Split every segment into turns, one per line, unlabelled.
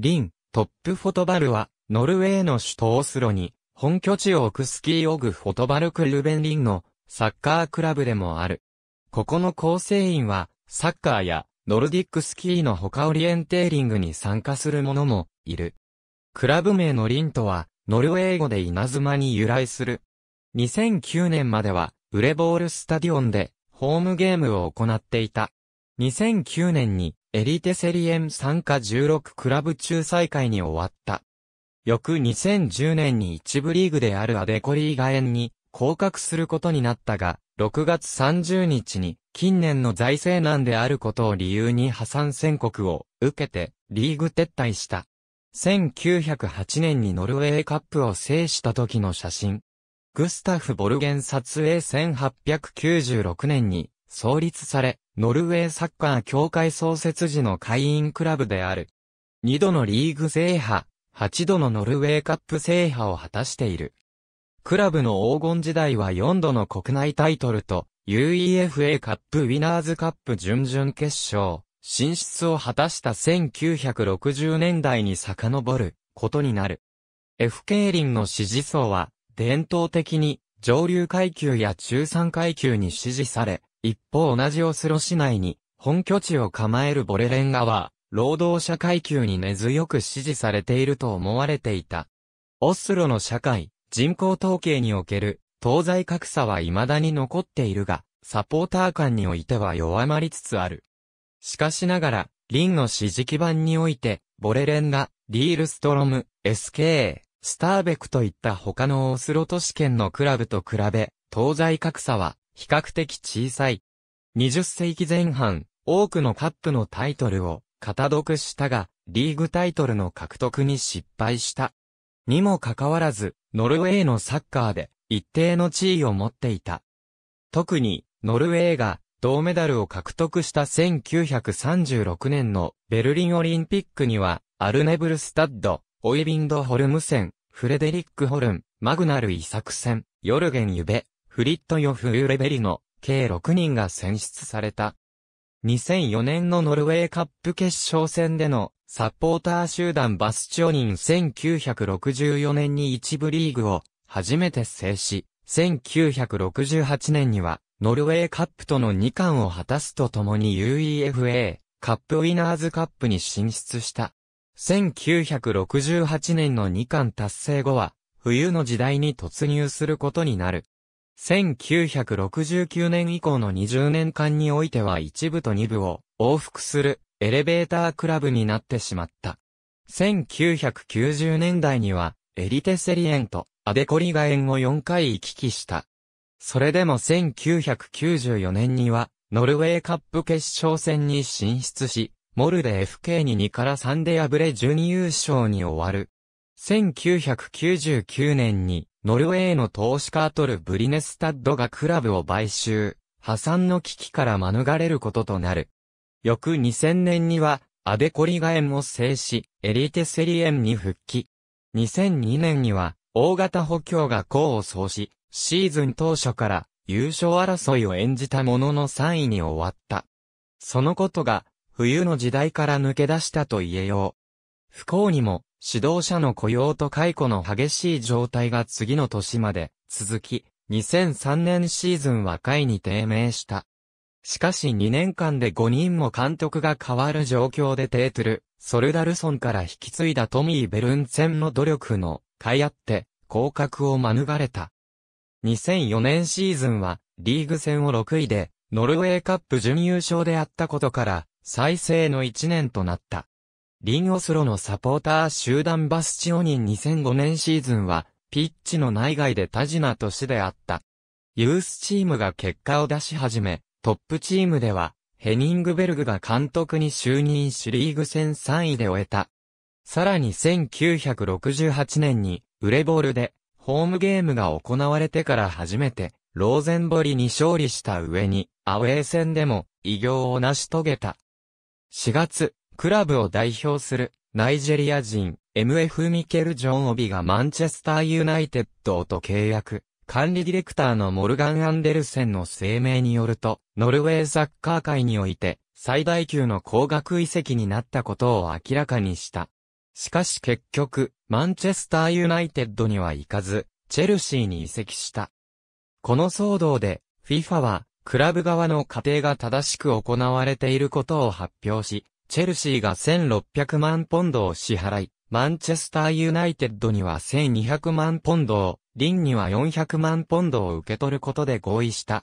リン、トップフォトバルは、ノルウェーの首都オスロに、本拠地を置くスキーオグフォトバルクルベンリンのサッカークラブでもある。ここの構成員は、サッカーやノルディックスキーの他オリエンテーリングに参加する者もいる。クラブ名のリンとは、ノルウェー語で稲妻に由来する。2009年までは、ウレボールスタディオンで、ホームゲームを行っていた。2009年に、エリテセリエン参加16クラブ仲裁会に終わった。翌2010年に一部リーグであるアデコリーガエンに降格することになったが、6月30日に近年の財政難であることを理由に破産宣告を受けてリーグ撤退した。1908年にノルウェーカップを制した時の写真。グスタフ・ボルゲン撮影1896年に創立され、ノルウェーサッカー協会創設時の会員クラブである。2度のリーグ制覇、8度のノルウェーカップ制覇を果たしている。クラブの黄金時代は4度の国内タイトルと UEFA カップウィナーズカップ準々決勝、進出を果たした1960年代に遡ることになる。F 競輪の支持層は伝統的に上流階級や中産階級に支持され、一方同じオスロ市内に本拠地を構えるボレレンガは、労働者階級に根強く支持されていると思われていた。オスロの社会、人口統計における東西格差は未だに残っているが、サポーター間においては弱まりつつある。しかしながら、リンの支持基盤において、ボレレンガ、ディールストロム、SK、スターベクといった他のオスロ都市圏のクラブと比べ、東西格差は比較的小さい。20世紀前半、多くのカップのタイトルを、型読したが、リーグタイトルの獲得に失敗した。にもかかわらず、ノルウェーのサッカーで、一定の地位を持っていた。特に、ノルウェーが、銅メダルを獲得した1936年のベルリンオリンピックには、アルネブルスタッド、オイビンドホルムセン、フレデリック・ホルン、マグナル・イサクセン、ヨルゲン・ユベ、フリットヨフ・ウーレベリの計6人が選出された。2004年のノルウェーカップ決勝戦でのサポーター集団バスチョニン1964年に一部リーグを初めて制し、1968年にはノルウェーカップとの2冠を果たすとともに UEFA カップウィナーズカップに進出した。1968年の2冠達成後は冬の時代に突入することになる。1969年以降の20年間においては一部と二部を往復するエレベータークラブになってしまった。1990年代にはエリテセリエンとアデコリガエンを4回行き来した。それでも1994年にはノルウェーカップ決勝戦に進出し、モルで FK に2から3で敗れ準優勝に終わる。1999年にノルウェーの投資家アトル・ブリネスタッドがクラブを買収、破産の危機から免れることとなる。翌2000年には、アデコリガエンを制し、エリーテセリエンに復帰。2002年には、大型補強が功を奏し、シーズン当初から優勝争いを演じたものの3位に終わった。そのことが、冬の時代から抜け出したと言えよう。不幸にも、指導者の雇用と解雇の激しい状態が次の年まで続き、2003年シーズンは下位に低迷した。しかし2年間で5人も監督が変わる状況でテートル、ソルダルソンから引き継いだトミー・ベルンセンの努力の、甲あって、降格を免れた。2004年シーズンは、リーグ戦を6位で、ノルウェーカップ準優勝であったことから、再生の1年となった。リンオスロのサポーター集団バスチオニン2005年シーズンは、ピッチの内外で多事な年であった。ユースチームが結果を出し始め、トップチームでは、ヘニングベルグが監督に就任しリーグ戦3位で終えた。さらに1968年に、ウレボールで、ホームゲームが行われてから初めて、ローゼンボリに勝利した上に、アウェー戦でも、偉業を成し遂げた。4月、クラブを代表する、ナイジェリア人、MF ミケル・ジョン・オビがマンチェスター・ユナイテッドと契約。管理ディレクターのモルガン・アンデルセンの声明によると、ノルウェーサッカー界において、最大級の高額移籍になったことを明らかにした。しかし結局、マンチェスター・ユナイテッドには行かず、チェルシーに移籍した。この騒動で、FIFA は、クラブ側の過程が正しく行われていることを発表し、チェルシーが1600万ポンドを支払い、マンチェスターユナイテッドには1200万ポンドを、リンには400万ポンドを受け取ることで合意した。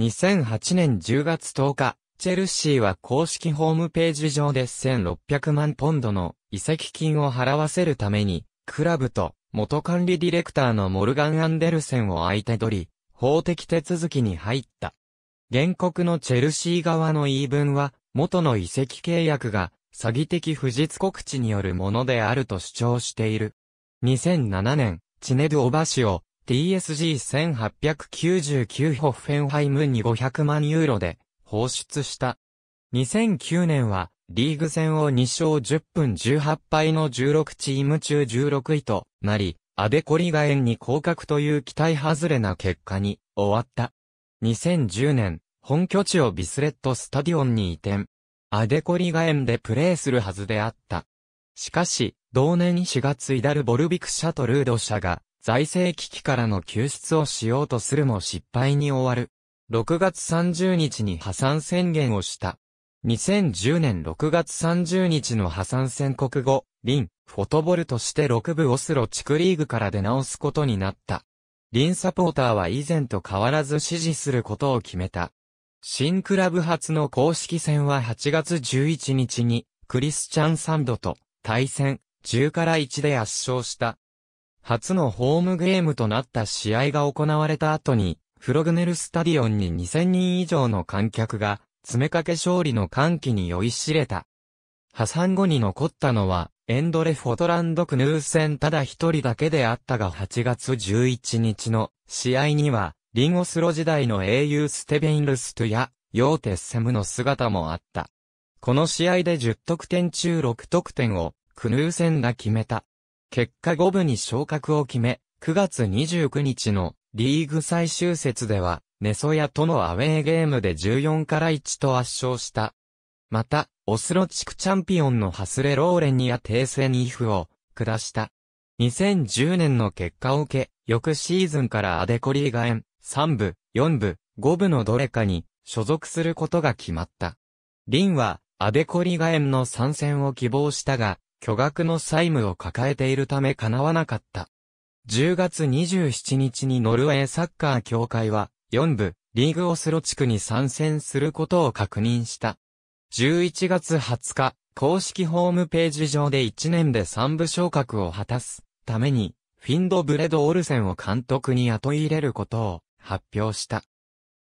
2008年10月10日、チェルシーは公式ホームページ上で1600万ポンドの移籍金を払わせるために、クラブと元管理ディレクターのモルガン・アンデルセンを相手取り、法的手続きに入った。原告のチェルシー側の言い分は、元の移籍契約が詐欺的不実告知によるものであると主張している。2007年、チネド・オバシを TSG1899 ホッフェンハイムに500万ユーロで放出した。2009年はリーグ戦を2勝10分18敗の16チーム中16位となり、アデコリガエンに降格という期待外れな結果に終わった。2010年、本拠地をビスレットスタディオンに移転、アデコリガ園でプレーするはずであった。しかし、同年4月イダル・ボルビク社とルード社が、財政危機からの救出をしようとするも失敗に終わる。6月30日に破産宣言をした。2010年6月30日の破産宣告後、リン、フォトボルとして6部オスロ地区リーグから出直すことになった。リンサポーターは以前と変わらず支持することを決めた。新クラブ初の公式戦は8月11日に、クリスチャンサンドと対戦、10から1で圧勝した。初のホームゲームとなった試合が行われた後に、フログネルスタディオンに2000人以上の観客が、詰めかけ勝利の歓喜に酔いしれた。破産後に残ったのは、エンドレ・フォトランド・クヌー戦ただ一人だけであったが8月11日の試合には、リンオスロ時代の英雄ステベインルストや、ヨーテッセムの姿もあった。この試合で10得点中6得点を、クヌーセンが決めた。結果5部に昇格を決め、9月29日のリーグ最終節では、ネソヤとのアウェーゲームで14から1と圧勝した。また、オスロ地区チャンピオンのハスレ・ローレンニア定正にイフを下した。2010年の結果を受け、翌シーズンからアデコリーガエン。3部、4部、5部のどれかに所属することが決まった。リンは、アデコリガエンの参戦を希望したが、巨額の債務を抱えているため叶わなかった。10月27日にノルウェーサッカー協会は、4部、リーグオスロ地区に参戦することを確認した。11月20日、公式ホームページ上で1年で3部昇格を果たすために、フィンド・ブレド・オルセンを監督に雇い入れることを発表した。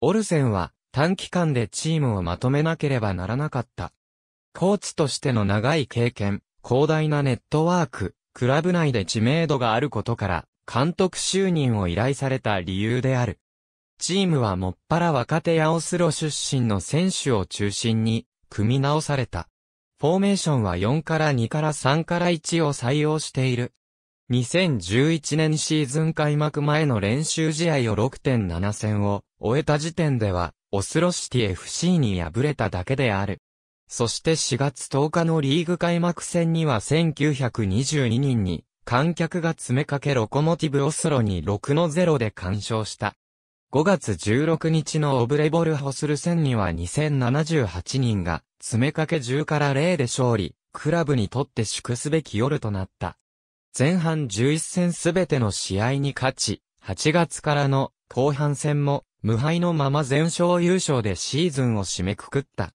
オルセンは短期間でチームをまとめなければならなかった。コーチとしての長い経験、広大なネットワーク、クラブ内で知名度があることから、監督就任を依頼された理由である。チームはもっぱら若手やオスロ出身の選手を中心に、組み直された。フォーメーションは4から2から3から1を採用している。2011年シーズン開幕前の練習試合を6.7戦を終えた時点では、オスロシティ FC に敗れただけである。そして4月10日のリーグ開幕戦には1922人に観客が詰めかけロコモティブオスロに6の0で干渉した。5月16日のオブレボルホスル戦には2078人が詰めかけ10から0で勝利、クラブにとって祝すべき夜となった。前半11戦すべての試合に勝ち、8月からの後半戦も無敗のまま全勝優勝でシーズンを締めくくった。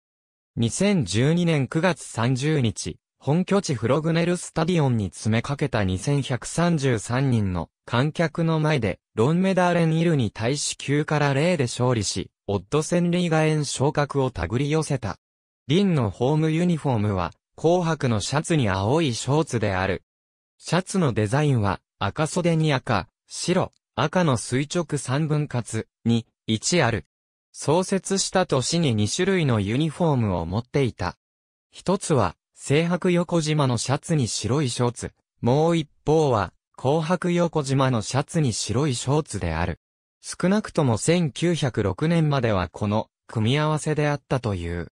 2012年9月30日、本拠地フログネルスタディオンに詰めかけた2133人の観客の前で、ロンメダーレン・イルに対し9から0で勝利し、オッドセンリーガエン昇格を手繰り寄せた。リンのホームユニフォームは、紅白のシャツに青いショーツである、シャツのデザインは、赤袖に赤、白、赤の垂直三分割に1ある。創設した年に2種類のユニフォームを持っていた。一つは、青白横島のシャツに白いショーツ。もう一方は、紅白横島のシャツに白いショーツである。少なくとも1906年まではこの組み合わせであったという。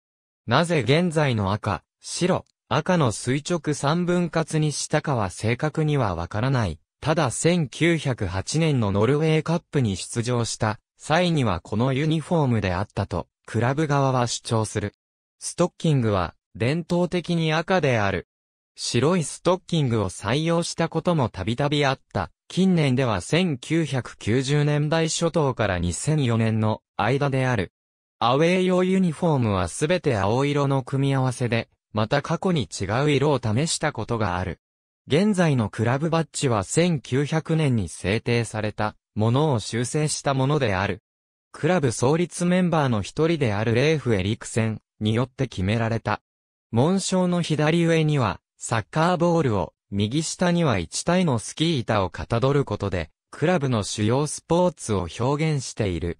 なぜ現在の赤、白、赤の垂直三分割にしたかは正確にはわからない。ただ1908年のノルウェーカップに出場した際にはこのユニフォームであったと、クラブ側は主張する。ストッキングは伝統的に赤である。白いストッキングを採用したこともたびたびあった。近年では1990年代初頭から2004年の間である。アウェイ用ユニフォームはすべて青色の組み合わせで、また過去に違う色を試したことがある。現在のクラブバッジは1900年に制定されたものを修正したものである。クラブ創立メンバーの一人であるレーフ・エリクセンによって決められた。紋章の左上にはサッカーボールを、右下には1体のスキー板をかたどることで、クラブの主要スポーツを表現している。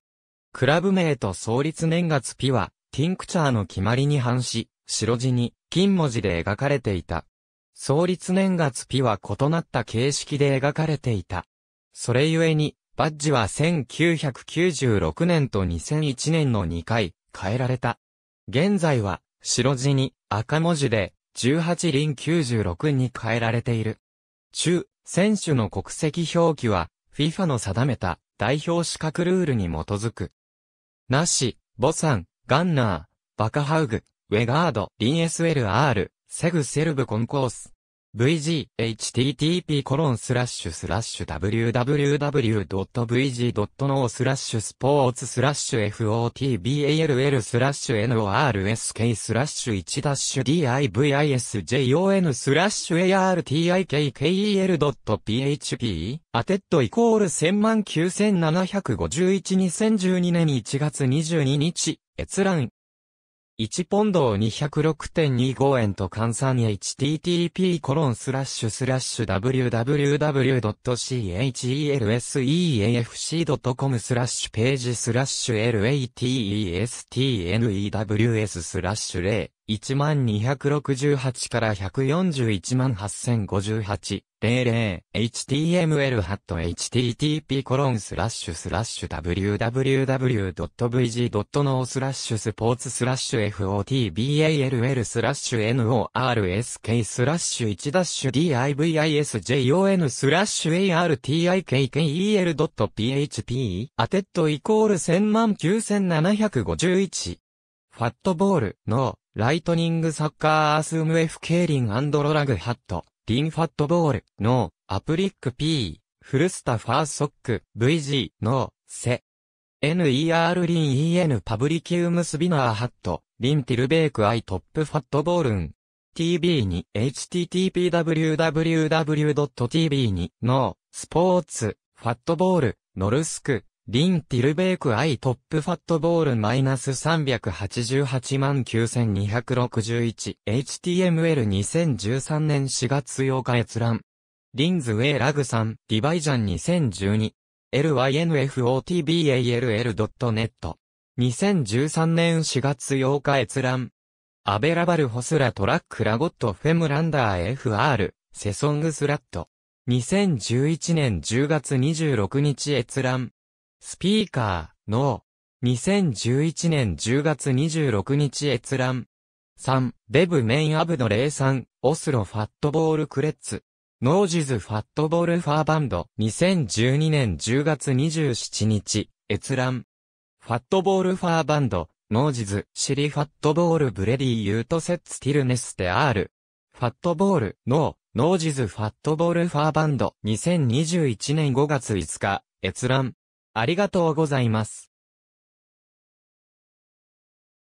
クラブ名と創立年月日は、ティンクチャーの決まりに反し、白地に金文字で描かれていた。創立年月日は異なった形式で描かれていた。それゆえに、バッジは1996年と2001年の2回変えられた。現在は白地に赤文字で18輪96に変えられている。中、選手の国籍表記は FIFA の定めた代表資格ルールに基づく。なし、ボサン、ガンナー、バカハウグ、ウェガード、リン SLR、セグセルブコンコース。vg, http コロンスラッシュスラッシュ www.vg.no スラッシュスポーツスラッシュ fotball スラッシュ norsk スラッシュ 1-divisjon スラッシュ a r t i k k e l p h p アテッドイコール109,751 2012年1月22日閲覧1ポンドを206.25円と換算 http コロンスラッシュスラッシュ www.chelsefc.com スラッシュページスラッシュ latestnews スラッシュ0 1268から1418058、00、html ハット http コロンスラッシュスラッシュ www.vg.no スラッシュスポーツスラッシュ fotball スラッシュ norsk スラッシュ 1-divisjon スラッシュ artikkel.php アテッドイコール109,751 0 0万ファットボールのライトニングサッカーアースム F ケーリンロラグハット、リンファットボール、ノー、アプリック P、フルスタファーソック、VG、ノー、セ。NER リン EN パブリキウムスビナーハット、リンティルベークアイトップファットボールン。tb に httpwww.tb にー、スポーツファットボールノルスクリン・ティルベーク・アイ・トップ・ファットボールマイナス388万 9261HTML2013 年4月8日閲覧。リンズ・ウェイ・ラグさん、ディバイジャン2012。lynfotball.net。2013年4月8日閲覧。アベラバル・ホスラ・トラック・ラゴット・フェムランダー FR、セソング・スラット。2011年10月26日閲覧。スピーカー、の、2011年10月26日閲覧。3、デブメインアブド03、オスロファットボールクレッツ。ノージズファットボールファーバンド。2012年10月27日、閲覧。ファットボールファーバンド、ノージズ、シリファットボールブレディユートセッツティルネステアール。ファットボール、ノー、ノージズファットボールファーバンド。2021年5月5日、閲覧。ありがとうございます。